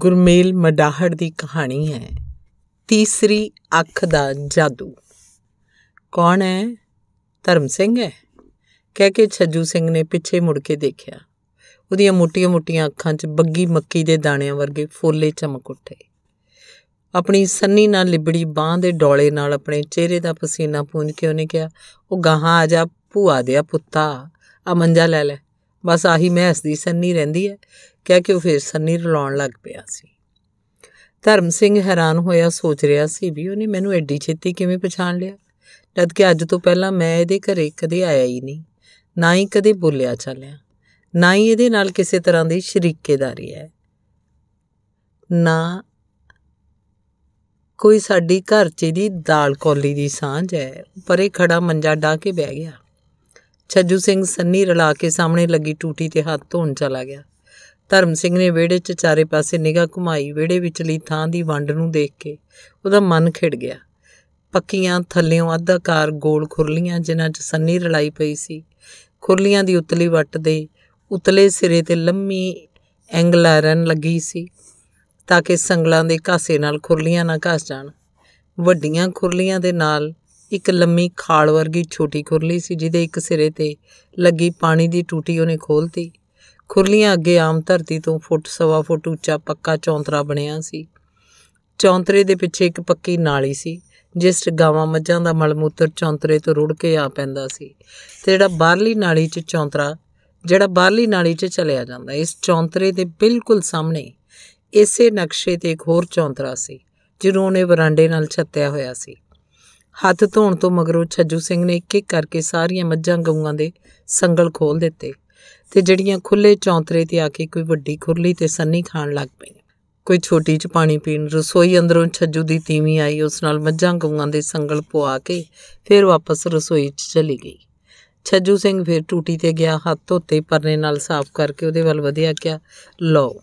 ਗੁਰਮੇਲ ਮਡਾਹੜ ਦੀ ਕਹਾਣੀ ਹੈ ਤੀਸਰੀ ਅੱਖ ਦਾ ਜਾਦੂ ਕੌਣ ਹੈ ਧਰਮ ਸਿੰਘ ਹੈ ਕਹਿ ਕੇ ਛੱਜੂ ਸਿੰਘ ਨੇ ਪਿੱਛੇ ਮੁੜ ਕੇ ਦੇਖਿਆ ਉਹਦੀਆਂ ਮੋਟੀਆਂ-ਮੋਟੀਆਂ ਅੱਖਾਂ 'ਚ ਬੱਗੀ ਮੱਕੀ ਦੇ ਦਾਣਿਆਂ ਵਰਗੇ ਫੋਲੇ ਚਮਕ ਉੱਠੇ ਆਪਣੀ ਸੰਨੀ ਨਾਲ ਲਿਬੜੀ ਬਾਹ ਦੇ ਡੋਲੇ ਨਾਲ ਆਪਣੇ ਚਿਹਰੇ ਦਾ ਪਸੀਨਾ ਪੂੰਝ ਕੇ ਉਹਨੇ ਕਿਹਾ ਉਹ ਗਾਹਾਂ ਆ ਜਾ ਭੂਆ ਦੇ ਆ ਪੁੱਤਾ ਆ ਮੰਜਾ ਲੈ ਲੈ ਬਸ ਆਹੀ ਮਹਿਸ ਦੀ ਸੰਨੀ ਰਹਿੰਦੀ ਹੈ ਕਿਹਾ ਕਿ ਉਹ ਫੇਰ ਸੰਨੀ ਰਲਾਉਣ ਲੱਗ ਪਿਆ ਸੀ ਧਰਮ ਸਿੰਘ ਹੈਰਾਨ ਹੋਇਆ ਸੋਚ ਰਿਹਾ ਸੀ ਵੀ ਉਹਨੇ ਮੈਨੂੰ ਐਡੀ ਛੇਤੀ ਕਿਵੇਂ ਪਛਾਣ ਲਿਆ ਜਦ ਕਿ ਅੱਜ ਤੋਂ ਪਹਿਲਾਂ ਮੈਂ ਇਹਦੇ ਘਰੇ ਕਦੇ ਆਇਆ ਹੀ ਨਹੀਂ ਨਾ ਹੀ ਕਦੇ ਬੋਲਿਆ ਚੱਲਿਆ ਨਾ ਹੀ ਇਹਦੇ ਨਾਲ ਕਿਸੇ ਤਰ੍ਹਾਂ ਦੀ ਸ਼ਰੀਕੇਦਾਰੀ ਹੈ ਨਾ ਕੋਈ ਸਾਡੀ ਘਰ 'ਚ ਦੀ ਦਾਲ ਕੋਲੀ ਦੀ ਸਾਂਝ ਹੈ ਪਰੇ ਖੜਾ ਮੰਜਾ ਢਾ ਕੇ ਬਹਿ ਗਿਆ ਛੱਜੂ ਸਿੰਘ ਸੰਨੀ ਰਲਾ ਕੇ ਸਾਹਮਣੇ ਲੱਗੀ ਟੂਟੀ ਤੇ ਹੱਥ ਧੋਣ ਚਲਾ ਗਿਆ ਧਰਮ ਸਿੰਘ ਨੇ ਵਿਹੜੇ 'ਚ ਚਾਰੇ ਪਾਸੇ ਨਿਗਾਹ ਘੁਮਾਈ ਵਿਹੜੇ ਵਿੱਚਲੀ ਥਾਂ ਦੀ ਵੰਡ ਨੂੰ ਦੇਖ ਕੇ ਉਹਦਾ ਮਨ ਖਿੜ ਗਿਆ ਪੱਕੀਆਂ ਥੱਲਿਓਂ ਕਾਰ ਗੋਲ ਖੁਰਲੀਆਂ ਜਿਨ੍ਹਾਂ 'ਚ ਸੰਨੀ ਰਲਾਈ ਪਈ ਸੀ ਖੁਰਲੀਆਂ ਦੀ ਉਤਲੀ ਵੱਟ ਦੇ ਉਤਲੇ ਸਿਰੇ ਤੇ ਲੰਮੀ ਐਂਗਲਰਨ ਲੱਗੀ ਸੀ ਤਾਂ ਕਿ ਸੰਗਲਾਂ ਦੇ ਘਾਸੇ ਨਾਲ ਖੁਰਲੀਆਂ ਨਾ ਘਸ ਜਾਣ ਵੱਡੀਆਂ ਖੁਰਲੀਆਂ ਦੇ ਨਾਲ ਇੱਕ ਲੰਮੀ ਖਾਲ ਵਰਗੀ ਛੋਟੀ ਖੁਰਲੀ ਸੀ ਜਿਹਦੇ ਇੱਕ ਸਿਰੇ ਤੇ ਲੱਗੀ ਪਾਣੀ ਦੀ ਟੂਟੀ ਉਹਨੇ ਖੋਲਤੀ ਖੁਰਲੀਆਂ ਅੱਗੇ ਆਮ ਧਰਤੀ ਤੋਂ ਫੁੱਟ ਸਵਾ ਫੁੱਟ ਉੱਚਾ ਪੱਕਾ ਚੌਂਤਰਾ ਬਣਿਆ ਸੀ ਚੌਂਤਰੇ ਦੇ ਪਿੱਛੇ ਇੱਕ ਪੱਕੀ ਨਾਲੀ ਸੀ ਜਿਸ 'ਚ ਗਾਵਾਂ ਮੱਝਾਂ ਦਾ ਮਲ ਮੂਤਰ ਚੌਂਤਰੇ ਤੋਂ ਰੁੜ ਕੇ ਆ ਪੈਂਦਾ ਸੀ ਤੇ ਜਿਹੜਾ ਬਾਹਰਲੀ ਨਾਲੀ 'ਚ ਚੌਂਤਰਾ ਜਿਹੜਾ ਬਾਹਰਲੀ ਨਾਲੀ 'ਚ ਚਲਿਆ ਜਾਂਦਾ ਇਸ ਚੌਂਤਰੇ ਦੇ ਬਿਲਕੁਲ ਸਾਹਮਣੇ ਇਸੇ ਨਕਸ਼ੇ ਤੇ ਇੱਕ ਹੋਰ ਚੌਂਤਰਾ ਸੀ ਜਿਹਨੂੰ ਉਹਨੇ ਵਰਾਂਡੇ ਨਾਲ ਛੱਤਿਆ ਹੋਇਆ ਸੀ ਹੱਥ ਧੋਣ ਤੋਂ ਮਗਰੋਂ ਛੱਜੂ ਸਿੰਘ ਨੇ ਇੱਕ ਇੱਕ ਕਰਕੇ ਸਾਰੀਆਂ ਮੱਝਾਂ ਗਊਆਂ ਦੇ ਸੰਗਲ ਖੋਲ ਦਿੱਤੇ ਤੇ ਜਿਹੜੀਆਂ ਖੁੱਲੇ ਚੌਂਤਰੇ ਤੇ ਆ ਕੇ ਕੋਈ ਵੱਡੀ ਖੁਰਲੀ ਤੇ ਸੰਨੀ ਖਾਣ ਲੱਗ ਪਈ ਕੋਈ ਛੋਟੀ ਚ ਪਾਣੀ ਪੀਣ ਰਸੋਈ ਅੰਦਰੋਂ ਛੱਜੂ ਦੀ ਤੀਵੀਂ ਆਈ ਉਸ ਨਾਲ ਮੱਝਾਂ ਗਊਆਂ ਦੇ ਸੰਗਲ ਪਵਾ ਕੇ ਫਿਰ ਵਾਪਸ ਰਸੋਈ 'ਚ ਚਲੀ ਗਈ ਛੱਜੂ ਸਿੰਘ ਫਿਰ ਟੂਟੀ ਤੇ ਗਿਆ ਹੱਥ ਧੋਤੇ ਪਰਨੇ ਨਾਲ ਸਾਫ਼ ਕਰਕੇ ਉਹਦੇ ਵੱਲ ਵਧਿਆ ਕਿਹਾ ਲਓ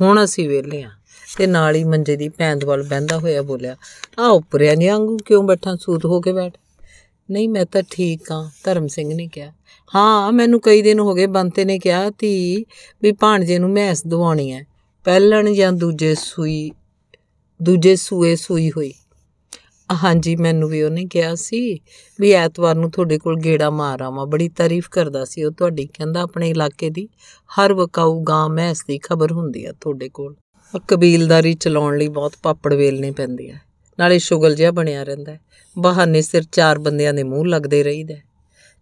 ਹੁਣ ਅਸੀਂ ਵੇਲੇ ਆ ਤੇ ਨਾਲ ਹੀ ਮੰਜੇ ਦੀ ਪੈਂਦ ਵੱਲ ਬੈੰਦਾ ਹੋਇਆ ਬੋਲਿਆ ਆ ਨਹੀਂ ਆਂਗੂ ਕਿਉਂ ਬੈਠਾ ਸੂਤ ਹੋ ਕੇ ਬੈਠ ਨਹੀਂ ਮੈਂ ਤਾਂ ਠੀਕ ਆ ਧਰਮ ਸਿੰਘ ਨੇ ਕਿਹਾ ਹਾਂ ਮੈਨੂੰ ਕਈ ਦਿਨ ਹੋ ਗਏ ਬੰਤੇ ਨੇ ਕਿਹਾ ਧੀ ਵੀ ਭਾਂਜੇ ਨੂੰ ਮੈਸ ਦਵਾਉਣੀ ਹੈ ਪਹਿਲਣ ਜਾਂ ਦੂਜੇ ਸੂਈ ਦੂਜੇ ਸੂਏ ਸੂਈ ਹੋਈ ਹਾਂਜੀ ਮੈਨੂੰ ਵੀ ਉਹਨੇ ਕਿਹਾ ਸੀ ਵੀ ਐਤਵਾਰ ਨੂੰ ਤੁਹਾਡੇ ਕੋਲ ਗੇੜਾ ਮਾਰ ਆਵਾਂ ਬੜੀ ਤਾਰੀਫ ਕਰਦਾ ਸੀ ਉਹ ਤੁਹਾਡੀ ਕਹਿੰਦਾ ਆਪਣੇ ਇਲਾਕੇ ਦੀ ਹਰ ਵਕਾਊ ਗਾਂ ਮੈਸ ਦੀ ਖਬਰ ਹੁੰਦੀ ਆ ਤੁਹਾਡੇ ਕੋਲ ਕਬੀਲਦਾਰੀ ਚਲਾਉਣ ਲਈ ਬਹੁਤ ਪਾਪੜ ਵੇਲਨੇ ਪੈਂਦੀ ਆ ਨਾਲੇ ਸ਼ੁਗਲ ਜਿਹਾ ਬਣਿਆ ਰਹਿੰਦਾ ਬਹਾਨੇ ਸਿਰ ਚਾਰ ਬੰਦਿਆਂ ਦੇ ਮੂੰਹ ਲੱਗਦੇ ਰਹੀਦਾ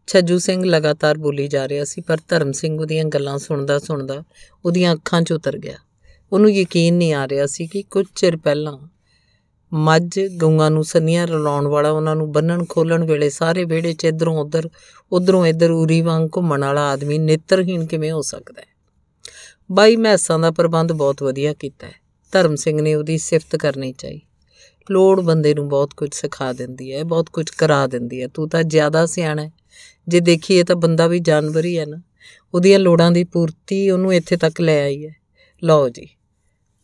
ਛੱਜੂ ਸਿੰਘ ਲਗਾਤਾਰ ਬੋਲੀ ਜਾ ਰਿਹਾ ਸੀ ਪਰ ਧਰਮ ਸਿੰਘ ਉਹਦੀਆਂ ਗੱਲਾਂ ਸੁਣਦਾ ਸੁਣਦਾ ਉਹਦੀਆਂ ਅੱਖਾਂ 'ਚ ਉਤਰ ਗਿਆ ਉਹਨੂੰ ਯਕੀਨ ਨਹੀਂ ਆ ਰਿਹਾ ਸੀ ਕਿ ਕੁਝ ਚਿਰ ਪਹਿਲਾਂ ਮੱਝ ਗਊਆਂ ਨੂੰ ਸੰਨੀਆਂ ਰਲਾਉਣ ਵਾਲਾ ਉਹਨਾਂ ਨੂੰ ਬੰਨਣ ਖੋਲਣ ਵੇਲੇ ਸਾਰੇ ਵਿਹੜੇ 'ਚ ਇਧਰੋਂ ਉਧਰ ਉਧਰੋਂ ਇਧਰ ਉਰੀ ਵਾਂਗ ਘੁੰਮਣ ਵਾਲਾ ਆਦਮੀ ਨੇਤਰਹੀਣ ਕਿਵੇਂ ਹੋ ਸਕਦਾ ਹੈ ਬਾਈ ਮੈਸਾਂ ਦਾ ਪ੍ਰਬੰਧ ਬਹੁਤ ਵਧੀਆ ਕੀਤਾ ਹੈ ਧਰਮ ਸਿੰਘ ਨੇ ਉਹਦੀ ਸਿਫਤ ਕਰਨੀ ਚਾਹੀ ਲੋੜ ਬੰਦੇ ਨੂੰ ਬਹੁਤ ਕੁਝ ਸਿਖਾ ਦਿੰਦੀ ਹੈ ਬਹੁਤ ਕੁਝ ਕਰਾ ਦਿੰਦੀ ਹੈ ਤੂੰ ਤਾਂ ਜ਼ਿਆਦਾ ਸਿਆਣਾ ਹੈ ਜੇ ਦੇਖੀਏ ਤਾਂ ਬੰਦਾ ਵੀ ਜਾਨਵਰ ਹੀ ਹੈ ਨਾ ਉਹਦੀਆਂ ਲੋੜਾਂ ਦੀ ਪੂਰਤੀ ਉਹਨੂੰ ਇੱਥੇ ਤੱਕ ਲੈ ਆਈ ਹੈ ਲਓ ਜੀ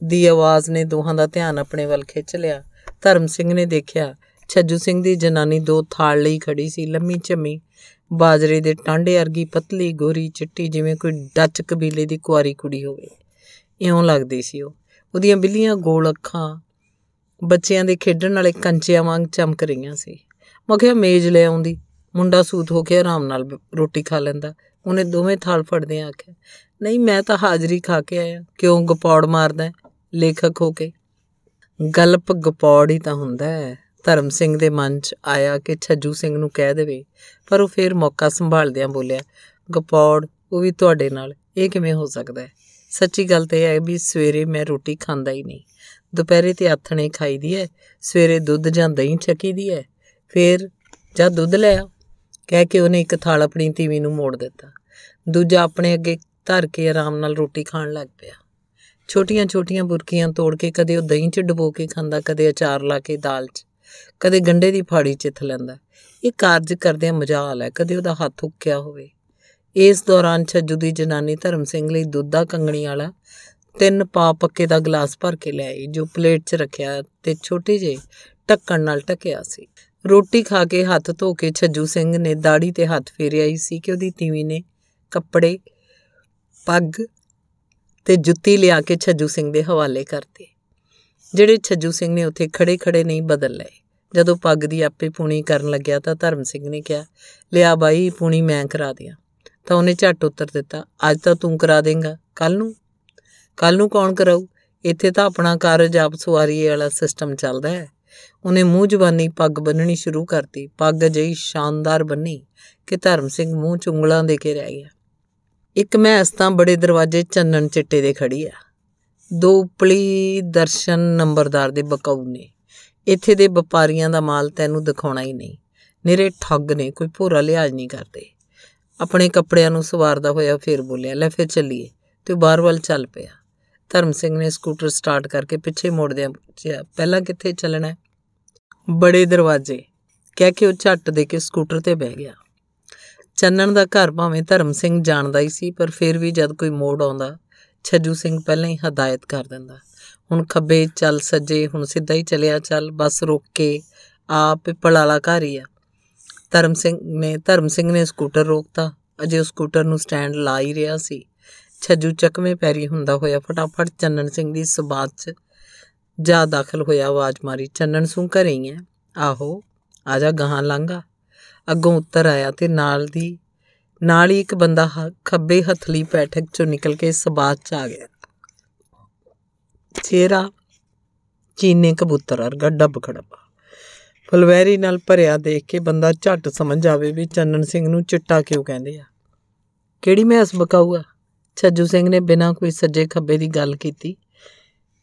ਦੀ ਆਵਾਜ਼ ਨੇ ਦੋਹਾਂ ਦਾ ਧਿਆਨ ਆਪਣੇ ਵੱਲ ਖਿੱਚ ਲਿਆ ਧਰਮ ਸਿੰਘ ਨੇ ਦੇਖਿਆ ਛੱਜੂ ਸਿੰਘ ਦੀ ਜਨਾਨੀ ਦੋ ਥਾਲ ਲਈ ਖੜੀ ਸੀ ਲੰਮੀ ਚੰਮੀ ਬਾਜਰੇ ਦੇ ਟਾਂਡੇ ਵਰਗੀ ਪਤਲੀ ਗੋਰੀ ਚਿੱਟੀ ਜਿਵੇਂ ਕੋਈ ਡੱਚ ਕਬੀਲੇ ਦੀ ਕੁਆਰੀ ਕੁੜੀ ਹੋਵੇ ਇਉਂ ਲੱਗਦੀ ਸੀ ਉਹ ਉਹਦੀਆਂ ਬਿੱਲੀਆਂ ਗੋਲ ਅੱਖਾਂ ਬੱਚਿਆਂ ਦੇ ਖੇਡਣ ਵਾਲੇ ਕੰਚਿਆਂ ਵਾਂਗ ਚਮਕ ਰਹੀਆਂ ਸੀ ਮੁਖਿਆ ਮੇਜ਼ ਲੈ ਆਉਂਦੀ ਮੁੰਡਾ ਸੂਤ ਹੋ ਕੇ ਆਰਾਮ ਨਾਲ ਰੋਟੀ ਖਾ ਲੈਂਦਾ ਉਹਨੇ ਦੋਵੇਂ ਥਾਲ ਫੜਦੇ ਆਖਿਆ ਨਹੀਂ ਮੈਂ ਤਾਂ ਹਾਜ਼ਰੀ ਖਾ ਕੇ ਆਇਆ ਕਿਉਂ ਗਪੌੜ ਮਾਰਦਾ ਲੇਖਕ ਹੋ ਕੇ ਗਲਪ ਗਪੌੜ ਹੀ ਤਾਂ ਹੁੰਦਾ ਹੈ ਧਰਮ ਸਿੰਘ ਦੇ ਮਨ 'ਚ ਆਇਆ ਕਿ ਛੱਜੂ ਸਿੰਘ ਨੂੰ ਕਹਿ ਦੇਵੇ ਪਰ ਉਹ ਫੇਰ ਮੌਕਾ ਸੰਭਾਲਦਿਆਂ ਬੋਲਿਆ ਗਪੌੜ ਉਹ ਵੀ ਤੁਹਾਡੇ ਨਾਲ ਇਹ ਕਿਵੇਂ ਹੋ ਸਕਦਾ ਹੈ ਸੱਚੀ ਗੱਲ ਤੇ ਹੈ ਵੀ ਸਵੇਰੇ ਮੈਂ ਰੋਟੀ ਖਾਂਦਾ ਹੀ ਨਹੀਂ ਦੁਪਹਿਰੇ ਤੇ ਆਥਣੇ ਖਾਈਦੀ ਹੈ ਸਵੇਰੇ ਦੁੱਧ ਜਾਂ ਦਹੀਂ ਚੱਕੀਦੀ ਹੈ ਫੇਰ ਜਾਂ ਦੁੱਧ ਲੈ ਆ ਕਹਿ ਕੇ ਉਹਨੇ ਇੱਕ ਥਾਲ ਆਪਣੀ ਤੀਵੀ ਨੂੰ ਮੋੜ ਦਿੱਤਾ ਦੂਜਾ ਆਪਣੇ ਅੱਗੇ ਧਰ ਕੇ ਆਰਾਮ ਨਾਲ ਰੋਟੀ ਖਾਣ ਲੱਗ ਪਿਆ ਛੋਟੀਆਂ-ਛੋਟੀਆਂ ਬੁਰਕੀਆਂ ਤੋੜ ਕੇ ਕਦੇ ਉਹ ਦਹੀਂ 'ਚ ਡਬੋ ਕੇ ਖਾਂਦਾ ਕਦੇ ਅਚਾਰ ਲਾ ਕੇ ਦਾਲ 'ਚ ਕਦੇ ਗੰਡੇ ਦੀ ਫਾੜੀ 'ਚ ਲੈਂਦਾ ਇਹ ਕਾਰਜ ਕਰਦਿਆਂ ਮਜ਼ਾ ਆਲਾ ਕਦੇ ਉਹਦਾ ਹੱਥ ਉੱਕਿਆ ਹੋਵੇ ਇਸ ਦੌਰਾਨ ਛੱਜੂ ਦੀ ਜਨਾਨੀ ਧਰਮ ਸਿੰਘ ਲਈ ਦੁੱਧ ਦਾ ਕੰਗਣੀ ਵਾਲਾ ਤਿੰਨ ਪਾ ਪੱਕੇ ਦਾ ਗਲਾਸ ਭਰ ਕੇ ਲੈ ਆਈ ਜੋ ਪਲੇਟ 'ਚ ਰੱਖਿਆ ਤੇ ਛੋਟੇ ਜਿਹੇ ਟੱਕਣ ਨਾਲ ਟਕਿਆ ਸੀ ਰੋਟੀ ਖਾ ਕੇ ਹੱਥ ਧੋ ਕੇ ਛੱਜੂ ਸਿੰਘ ਨੇ ਦਾੜੀ ਤੇ ਹੱਥ ਫੇਰਿਆ ਹੀ ਸੀ ਕਿ ਉਹਦੀ ਤੀਵੀ ਨੇ ਕੱਪੜੇ ਪੱਗ ਤੇ ਜੁੱਤੀ ਲਿਆ ਕੇ ਛੱਜੂ ਸਿੰਘ ਦੇ ਹਵਾਲੇ ਕਰਤੇ ਜਿਹੜੇ ਛੱਜੂ ਸਿੰਘ ਨੇ ਉੱਥੇ ਖੜੇ-ਖੜੇ ਨਹੀਂ ਬਦਲ ਲਏ ਜਦੋਂ ਪੱਗ ਦੀ ਆਪੇ ਪੂਣੀ ਕਰਨ ਲੱਗਿਆ ਤਾਂ ਧਰਮ ਸਿੰਘ ਨੇ ਕਿਹਾ ਲਿਆ ਬਾਈ ਪੂਣੀ ਮੈਂ ਕਰਾ ਦਿਆਂ ਤਾਂ ਉਹਨੇ ਝੱਟ ਉੱਤਰ ਦਿੱਤਾ ਅੱਜ ਤਾਂ ਤੂੰ ਕਰਾ ਦੇਂਗਾ ਕੱਲ ਨੂੰ ਕੱਲ ਨੂੰ ਕੌਣ ਕਰਾਉ ਇੱਥੇ ਤਾਂ ਆਪਣਾ ਕਾਰਜ ਆਪ ਸਵਾਰੀ ਵਾਲਾ ਸਿਸਟਮ ਚੱਲਦਾ ਹੈ ਉਹਨੇ ਮੂੰਹ ਜ਼ੁਬਾਨੀ ਪੱਗ ਬੰਨਣੀ ਸ਼ੁਰੂ ਕਰਤੀ ਪੱਗ ਅਜਿਹੀ ਸ਼ਾਨਦਾਰ ਬੰਨੀ ਕਿ ਧਰਮ ਸਿੰਘ ਮੂੰਹ ਚ ਉਂਗਲਾਂ ਦੇ ਕੇ ਰਹਿ ਗਿਆ ਇੱਕ ਮੈਸ ਤਾਂ ਬੜੇ ਦਰਵਾਜ਼ੇ ਚੰਨਣ ਚਿੱਟੇ ਦੇ ਖੜੀ ਆ ਦੋ ਉਪਲੀ ਦਰਸ਼ਨ ਨੰਬਰਦਾਰ ਦੇ ਬਕਾਉ ਨੇ ਇੱਥੇ ਦੇ ਵਪਾਰੀਆਂ ਦਾ ਮਾਲ ਤੈਨੂੰ ਦਿਖਾਉਣਾ ਹੀ ਨਹੀਂ ਨੇਰੇ ਠੱਗ ਨੇ ਕੋਈ ਭੋਰਾ ਲਿਆਜ ਨਹੀਂ ਕਰਦੇ ਆਪਣੇ ਕੱਪੜਿਆਂ ਨੂੰ ਸਵਾਰਦਾ ਹੋਇਆ ਫੇਰ ਬੋਲਿਆ ਲੈ ਫੇਰ ਚੱਲੀਏ ਤੇ ਬਾਹਰ ਵੱਲ ਚੱਲ ਪਿਆ ਧਰਮ ਸਿੰਘ ਨੇ ਸਕੂਟਰ ਸਟਾਰਟ ਕਰਕੇ ਪਿੱਛੇ ਮੋੜਦਿਆਂ ਪੁੱਛਿਆ ਪਹਿਲਾਂ ਕਿੱਥੇ ਚੱਲਣਾ ਬੜੇ ਦਰਵਾਜ਼ੇ ਕਹਿ ਕੇ ਉਹ ਛੱਟ ਦੇ ਕੇ ਸਕੂਟਰ ਤੇ ਬਹਿ ਗਿਆ ਚੰਨਣ ਦਾ ਘਰ ਭਾਵੇਂ ਧਰਮ ਸਿੰਘ ਜਾਣਦਾ ਹੀ ਸੀ ਪਰ ਫਿਰ ਵੀ ਜਦ ਕੋਈ ਮੋੜ ਆਉਂਦਾ ਛੱਜੂ ਸਿੰਘ ਪਹਿਲਾਂ ਹੀ ਹਦਾਇਤ ਕਰ ਦਿੰਦਾ ਹੁਣ ਖੱਬੇ ਚੱਲ ਸੱਜੇ ਹੁਣ ਸਿੱਧਾ ਹੀ ਚਲਿਆ ਚੱਲ ਬਸ ਰੁਕ ਕੇ ਆ ਪਿੱਪਲ ਵਾਲਾ ਘਰ ਹੀ ਆ ਧਰਮ ਸਿੰਘ ਨੇ ਧਰਮ ਸਿੰਘ ਨੇ ਸਕੂਟਰ ਰੋਕਤਾ ਅਜੇ ਉਹ ਸਕੂਟਰ ਨੂੰ ਸਟੈਂਡ ਲਾ ਹੀ ਰਿਹਾ ਸੀ ਛੱਜੂ ਚੱਕਵੇਂ ਪੈਰੀ ਹੁੰਦਾ ਹੋਇਆ ਫਟਾਫਟ ਚੰਨਣ ਸਿੰਘ ਦੀ ਸਬਾਤ 'ਚ ਜਾ ਦਾਖਲ ਹੋਇਆ ਆਵਾਜ਼ ਮਾਰੀ ਚੰਨਣ ਸੂ ਘਰੇ ਹੀ ਐ ਆਹੋ ਆ ਜਾ ਗਾਂ ਲਾਂਗਾ ਅੱਗੋਂ ਉੱਤਰ ਆਇਆ ਤੇ ਨਾਲ ਦੀ ਨਾਲ ਹੀ ਇੱਕ ਬੰਦਾ ਖੱਬੇ ਲਈ ਬੈਠਕ 'ਚੋਂ ਨਿਕਲ ਕੇ ਸਬਾਤ 'ਚ ਆ ਗਿਆ ਚਿਹਰਾ ਚੀਨੇ ਕਬੂਤਰ ਵਰਗਾ ਡੱਬ ਖੜਪਾ ਫਲਵੈਰੀ ਨਾਲ ਭਰਿਆ ਦੇਖ ਕੇ ਬੰਦਾ ਝੱਟ ਸਮਝ ਆਵੇ ਵੀ ਚੰਨਣ ਸਿੰਘ ਨੂੰ ਚਿੱਟਾ ਕਿਉਂ ਕਹਿੰਦੇ ਆ ਕਿਹੜੀ ਮੈਸ ਬਕਾਊ ਛੱਜੂ ਸਿੰਘ ਨੇ ਬਿਨਾਂ ਕੋਈ ਸੱਜੇ ਖੱਬੇ ਦੀ ਗੱਲ ਕੀਤੀ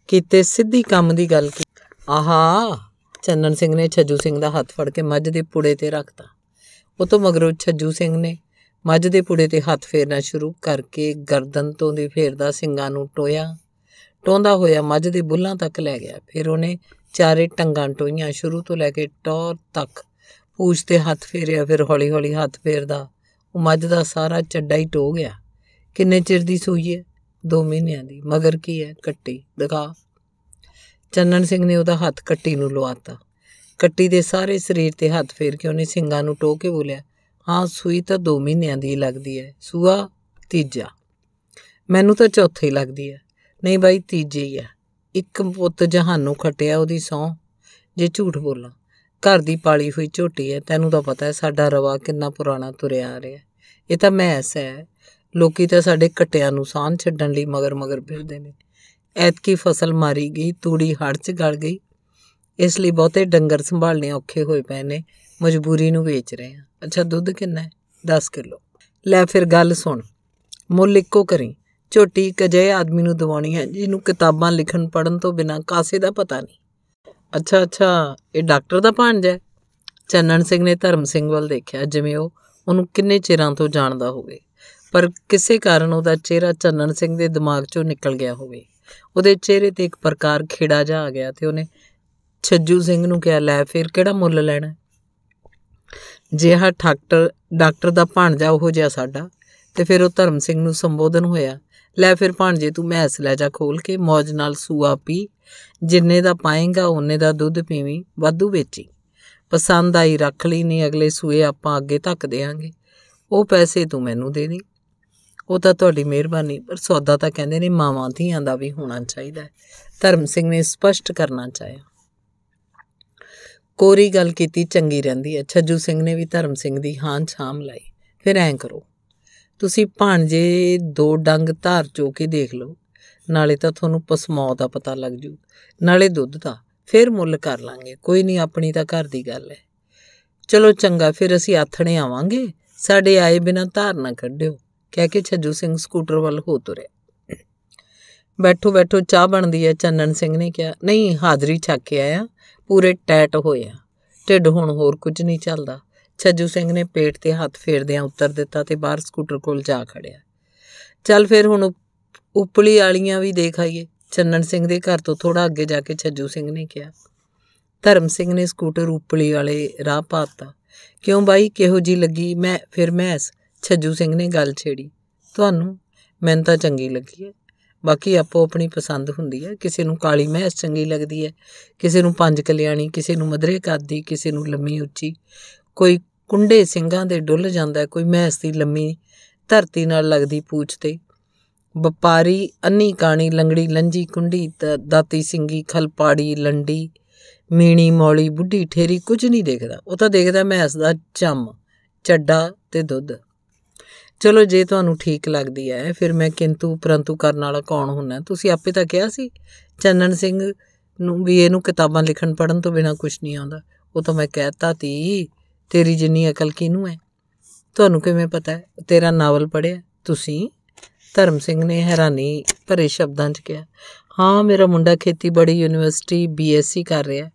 ਕੀਤੇ ਸਿੱਧੀ ਕੰਮ ਦੀ ਗੱਲ ਕੀਤੀ ਆਹਾ ਚੰਨਨ ਸਿੰਘ ਨੇ ਛੱਜੂ ਸਿੰਘ ਦਾ ਹੱਥ ਫੜ ਕੇ ਮੱਝ ਦੇ ਪੁੜੇ ਤੇ ਰੱਖਤਾ ਉਹ ਤੋਂ ਮਗਰੋਂ ਛੱਜੂ ਸਿੰਘ ਨੇ ਮੱਝ ਦੇ ਪੁੜੇ ਤੇ ਹੱਥ ਫੇਰਨਾ ਸ਼ੁਰੂ ਕਰਕੇ ਗਰਦਨ ਤੋਂ ਦੀ ਫੇਰਦਾ ਸਿੰਘਾਂ ਨੂੰ ਟੋਇਆ ਟੋਂਦਾ ਹੋਇਆ ਮੱਝ ਦੇ ਬੁੱਲਾਂ ਤੱਕ ਲੈ ਗਿਆ ਫਿਰ ਉਹਨੇ ਚਾਰੇ ਟੰਗਾਂ ਟੋਈਆਂ ਸ਼ੁਰੂ ਤੋਂ ਲੈ ਕੇ ਟੌਰ ਤੱਕ ਪੂਛ ਤੇ ਹੱਥ ਫੇਰਿਆ ਫਿਰ ਹੌਲੀ-ਹੌਲੀ ਹੱਥ ਫੇਰਦਾ ਉਹ ਮੱਝ ਦਾ ਸਾਰਾ ਚੱਡਾ ਹੀ ਟੋ ਗਿਆ ਕਿੰਨੇ ਚਿਰ ਦੀ ਸੂਈ ਹੈ 2 ਮਹੀਨਿਆਂ ਦੀ ਮਗਰ ਕੀ ਹੈ ਕੱਟੀ ਦਿਖਾ ਚੰਨਨ ਸਿੰਘ ਨੇ ਉਹਦਾ ਹੱਥ ਕੱਟੀ ਨੂੰ ਲਵਾਤਾ ਕੱਟੀ ਦੇ ਸਾਰੇ ਸਰੀਰ ਤੇ ਹੱਥ ਫੇਰ ਕੇ ਉਹਨੇ ਸਿੰਘਾਂ ਨੂੰ ਟੋਕ ਕੇ ਬੋਲਿਆ ਹਾਂ ਸੂਈ ਤਾਂ 2 ਮਹੀਨਿਆਂ ਦੀ ਲੱਗਦੀ ਹੈ ਸੂਆ ਤੀਜਾ ਮੈਨੂੰ ਤਾਂ ਚੌਥੀ ਲੱਗਦੀ ਹੈ ਨਹੀਂ ਬਾਈ ਤੀਜੀ ਹੀ ਹੈ ਇੱਕ ਪੁੱਤ ਜਹਾਨੋਂ ਖਟਿਆ ਉਹਦੀ ਸੌ ਜੇ ਝੂਠ ਬੋਲਾਂ ਘਰ ਦੀ ਪਾਲੀ ਹੋਈ ਝੋਟੀ ਹੈ ਤੈਨੂੰ ਤਾਂ ਪਤਾ ਹੈ ਸਾਡਾ ਰਵਾ ਕਿੰਨਾ ਪੁਰਾਣਾ ਤੁਰਿਆ ਆ ਰਿਹਾ ਇਹ ਤਾਂ ਮੈਸ ਹੈ ਲੋਕੀ ਤਾਂ ਸਾਡੇ ਘਟਿਆਂ ਨੂੰ ਸਾਹ ਛੱਡਣ ਲਈ ਮਗਰ-ਮਗਰ ਫਿਰਦੇ ਨੇ ਐਤਕੀ ਫਸਲ ਮਾਰੀ ਗਈ ਤੂੜੀ ਹੜ੍ਹ 'ਚ ਗਲ ਗਈ ਇਸ ਲਈ ਬਹੁਤੇ ਡੰਗਰ ਸੰਭਾਲਨੇ ਔਖੇ ਹੋਏ ਪਏ ਨੇ ਮਜਬੂਰੀ ਨੂੰ ਵੇਚ ਰਹੇ ਆ ਅੱਛਾ ਦੁੱਧ ਕਿੰਨਾ ਹੈ 10 ਕਿਲੋ ਲੈ ਫਿਰ ਗੱਲ ਸੁਣ ਮੁੱਲ ਇੱਕੋ ਕਰੀ ਛੋਟੀ ਕਜੇ ਆਦਮੀ ਨੂੰ ਦਿਵਾਉਣੀ ਹੈ ਜਿਹਨੂੰ ਕਿਤਾਬਾਂ ਲਿਖਣ ਪੜਨ ਤੋਂ ਬਿਨਾ ਕਾਸੇ ਦਾ ਪਤਾ ਨਹੀਂ ਅੱਛਾ ਅੱਛਾ ਇਹ ਡਾਕਟਰ ਦਾ ਭਾਂਜਾ ਹੈ ਚੰਨਣ ਸਿੰਘ ਨੇ ਧਰਮ ਸਿੰਘ ਵੱਲ ਦੇਖਿਆ ਜਿਵੇਂ ਉਹ ਉਹਨੂੰ ਕਿੰਨੇ ਚਿਰਾਂ ਤੋਂ ਜਾਣਦਾ ਹੋਵੇ ਪਰ ਕਿਸੇ ਕਾਰਨ ਉਹਦਾ ਚਿਹਰਾ ਚੰਨਣ ਸਿੰਘ ਦੇ ਦਿਮਾਗ 'ਚੋਂ ਨਿਕਲ ਗਿਆ ਹੋਵੇ ਉਹਦੇ ਚਿਹਰੇ ਤੇ ਇੱਕ ਪ੍ਰਕਾਰ ਖੇੜਾ ਜਾ ਆ ਗਿਆ ਤੇ ਉਹਨੇ ਛੱਜੂ ਸਿੰਘ ਨੂੰ ਕਿਹਾ ਲੈ ਫਿਰ ਕਿਹੜਾ ਮੁੱਲ ਲੈਣਾ ਜਿਹੜਾ ਡਾਕਟਰ ਡਾਕਟਰ ਦਾ ਭਾਣਜਾ ਉਹ ਜਿਹਾ ਸਾਡਾ ਤੇ ਫਿਰ ਉਹ ਧਰਮ ਸਿੰਘ ਨੂੰ ਸੰਬੋਧਨ ਹੋਇਆ ਲੈ ਫਿਰ ਭਾਣਜੇ ਤੂੰ ਮੈਸ ਲੈ ਜਾ ਖੋਲ ਕੇ ਮੌਜ ਨਾਲ ਸੂਆ ਪੀ ਜਿੰਨੇ ਦਾ ਪਾਏਗਾ ਉਹਨੇ ਦਾ ਦੁੱਧ ਪੀਵੀਂ ਵਾਧੂ ਵੇਚੀ ਪਸੰਦ ਆਈ ਰੱਖ ਲਈ ਨਹੀਂ ਅਗਲੇ ਸੂਏ ਆਪਾਂ ਅੱਗੇ ਧੱਕ ਦੇਾਂਗੇ ਉਹ ਪੈਸੇ ਤੂੰ ਮੈਨੂੰ ਦੇ ਦੇ ਉਹ ਤਾਂ ਤੁਹਾਡੀ ਮਿਹਰਬਾਨੀ ਪਰ ਸੌਦਾ ਤਾਂ ਕਹਿੰਦੇ ਨੇ ਮਾਵਾਂ ਧੀਆਂ ਦਾ ਵੀ ਹੋਣਾ ਚਾਹੀਦਾ ਹੈ ਧਰਮ ਸਿੰਘ ਨੇ ਸਪਸ਼ਟ ਕਰਨਾ ਚਾਹਿਆ ਕੋਰੀ ਗੱਲ ਕੀਤੀ ਚੰਗੀ ਰਹਿੰਦੀ ਹੈ ਛੱਜੂ ਸਿੰਘ ਨੇ ਵੀ ਧਰਮ ਸਿੰਘ ਦੀ ਹਾਂ ਛਾਮ ਲਾਈ ਫਿਰ ਐਂ ਕਰੋ ਤੁਸੀਂ ਭਾਂਜੇ ਦੋ ਡੰਗ ਧਾਰ ਚੋ ਕੇ ਦੇਖ ਲਓ ਨਾਲੇ ਤਾਂ ਤੁਹਾਨੂੰ ਪਸਮੌ ਦਾ ਪਤਾ ਲੱਗ ਜੂ ਨਾਲੇ ਦੁੱਧ ਦਾ ਫਿਰ ਮੁੱਲ ਕਰ ਲਾਂਗੇ ਕੋਈ ਨਹੀਂ ਆਪਣੀ ਤਾਂ ਘਰ ਦੀ ਗੱਲ ਹੈ ਚਲੋ ਚੰਗਾ ਫਿਰ ਅਸੀਂ ਆਥਣੇ ਆਵਾਂਗੇ ਸਾਡੇ ਆਏ ਬਿਨਾ ਧਾਰ ਨਾ ਕੱਢਿਓ ਕਹਿ ਕੇ ਛੱਜੂ ਸਿੰਘ ਸਕੂਟਰ ਵੱਲ ਹੋ ਤੁਰਿਆ ਬੈਠੋ ਬੈਠੋ ਚਾਹ ਬਣਦੀ ਹੈ ਚੰਨਨ ਸਿੰਘ ਨੇ ਕਿਹਾ ਨਹੀਂ ਹਾਜ਼ਰੀ ਛੱਕ ਕੇ ਆਇਆ ਪੂਰੇ ਟੈਟ ਹੋਇਆ ਢਿੱਡ ਹੁਣ ਹੋਰ ਕੁਝ ਨਹੀਂ ਚੱਲਦਾ ਛੱਜੂ ਸਿੰਘ ਨੇ ਪੇਟ ਤੇ ਹੱਥ ਫੇਰਦਿਆਂ ਉੱਤਰ ਦਿੱਤਾ ਤੇ ਬਾਹਰ ਸਕੂਟਰ ਕੋਲ ਜਾ ਖੜਿਆ ਚੱਲ ਫਿਰ ਹੁਣ ਉਪਲੀ ਵਾਲੀਆਂ ਵੀ ਦੇਖ ਆਈਏ ਚੰਨਨ ਸਿੰਘ ਦੇ ਘਰ ਤੋਂ ਥੋੜਾ ਅੱਗੇ ਜਾ ਕੇ ਛੱਜੂ ਸਿੰਘ ਨੇ ਕਿਹਾ ਧਰਮ ਸਿੰਘ ਨੇ ਸਕੂਟਰ ਉਪਲੀ ਵਾਲੇ ਰਾਹ ਪਾਤਾ ਕਿਉਂ ਬਾਈ ਕਿਹੋ ਜੀ ਲੱਗੀ ਮੈਂ ਫਿਰ ਮੈਂ ਛੱਜੂ ਸਿੰਘ ਨੇ ਗੱਲ ਛੇੜੀ ਤੁਹਾਨੂੰ ਮੈਨੂੰ ਤਾਂ ਚੰਗੀ ਲੱਗੀ ਹੈ ਬਾਕੀ ਆਪੋ ਆਪਣੀ ਪਸੰਦ ਹੁੰਦੀ ਹੈ ਕਿਸੇ ਨੂੰ ਕਾਲੀ ਮਹਿਸ ਚੰਗੀ ਲੱਗਦੀ ਹੈ ਕਿਸੇ ਨੂੰ ਪੰਜ ਕਲਿਆਣੀ ਕਿਸੇ ਨੂੰ ਮਧਰੇ ਕਾਦੀ ਕਿਸੇ ਨੂੰ ਲੰਮੀ ਉੱਚੀ ਕੋਈ ਕੁੰਡੇ ਸਿੰਘਾਂ ਦੇ ਡੁੱਲ ਜਾਂਦਾ ਕੋਈ ਮਹਿਸ ਦੀ ਲੰਮੀ ਧਰਤੀ ਨਾਲ ਲੱਗਦੀ ਪੂਛ ਤੇ ਵਪਾਰੀ ਅੰਨੀ ਕਾਣੀ ਲੰਗੜੀ ਲੰਜੀ ਕੁੰਡੀ ਦਾਤੀ ਸਿੰਘੀ ਖਲਪਾੜੀ ਲੰਡੀ ਮੀਣੀ ਮੌਲੀ ਬੁੱਢੀ ਠੇਰੀ ਕੁਝ ਨਹੀਂ ਦੇਖਦਾ ਉਹ ਤਾਂ ਦੇਖਦਾ ਇਸ ਦਾ ਚੰਮ ਚੱਡਾ ਤੇ ਦੁੱਧ ਚਲੋ ਜੇ ਤੁਹਾਨੂੰ ਠੀਕ ਲੱਗਦੀ ਹੈ ਫਿਰ ਮੈਂ ਕਿੰਤੂ ਪਰੰਤੂ ਕਰਨ ਵਾਲਾ ਕੌਣ ਹੁੰਨਾ ਤੁਸੀਂ ਆਪੇ ਤਾਂ ਕਿਹਾ ਸੀ ਚੰਨਨ ਸਿੰਘ ਨੂੰ ਵੀ ਇਹਨੂੰ ਕਿਤਾਬਾਂ ਲਿਖਣ ਪੜਨ ਤੋਂ ਬਿਨਾ ਕੁਝ ਨਹੀਂ ਆਉਂਦਾ ਉਹ ਤਾਂ ਮੈਂ ਕਹਿਤਾ ਤੀ ਤੇਰੀ ਜਿੰਨੀ ਅਕਲ ਕਿਨੂੰ ਹੈ ਤੁਹਾਨੂੰ ਕਿਵੇਂ ਪਤਾ ਹੈ ਤੇਰਾ ਨਾਵਲ ਪੜਿਆ ਤੁਸੀਂ ਧਰਮ ਸਿੰਘ ਨੇ ਹੈਰਾਨੀ ਭਰੇ ਸ਼ਬਦਾਂ 'ਚ ਕਿਹਾ ਹਾਂ ਮੇਰਾ ਮੁੰਡਾ ਖੇਤੀਬਾੜੀ ਯੂਨੀਵਰਸਿਟੀ ਬੀਐਸਸੀ ਕਰ ਰਿਹਾ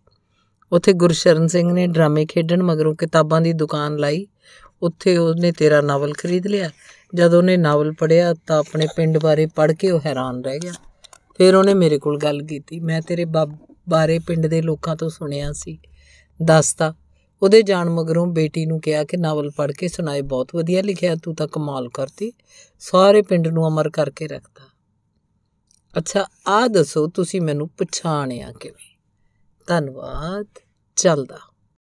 ਉੱਥੇ ਗੁਰਸ਼ਰਨ ਸਿੰਘ ਨੇ ਡਰਾਮੇ ਖੇਡਣ ਮਗਰੋਂ ਕਿਤਾਬਾਂ ਦੀ ਦੁਕਾਨ ਲਾਈ ਉੱਥੇ ਉਹਨੇ ਤੇਰਾ ਨਾਵਲ ਖਰੀਦ ਲਿਆ ਜਦ ਉਹਨੇ ਨਾਵਲ ਪੜ੍ਹਿਆ ਤਾਂ ਆਪਣੇ ਪਿੰਡ ਬਾਰੇ ਪੜ੍ਹ ਕੇ ਉਹ ਹੈਰਾਨ ਰਹਿ ਗਿਆ ਫਿਰ ਉਹਨੇ ਮੇਰੇ ਕੋਲ ਗੱਲ ਕੀਤੀ ਮੈਂ ਤੇਰੇ ਬਾਰੇ ਪਿੰਡ ਦੇ ਲੋਕਾਂ ਤੋਂ ਸੁਣਿਆ ਸੀ ਦੱਸਤਾ ਉਹਦੇ ਜਾਣ ਮਗਰੋਂ ਬੇਟੀ ਨੂੰ ਕਿਹਾ ਕਿ ਨਾਵਲ ਪੜ੍ਹ ਕੇ ਸੁਣਾਏ ਬਹੁਤ ਵਧੀਆ ਲਿਖਿਆ ਤੂੰ ਤਾਂ ਕਮਾਲ ਕਰਤੀ ਸਾਰੇ ਪਿੰਡ ਨੂੰ ਅਮਰ ਕਰਕੇ ਰੱਖਤਾ ਅੱਛਾ ਆ ਦੱਸੋ ਤੁਸੀਂ ਮੈਨੂੰ ਪਛਾਣਿਆ ਕਿਵੇਂ ਧੰਨਵਾਦ ਚੱਲਦਾ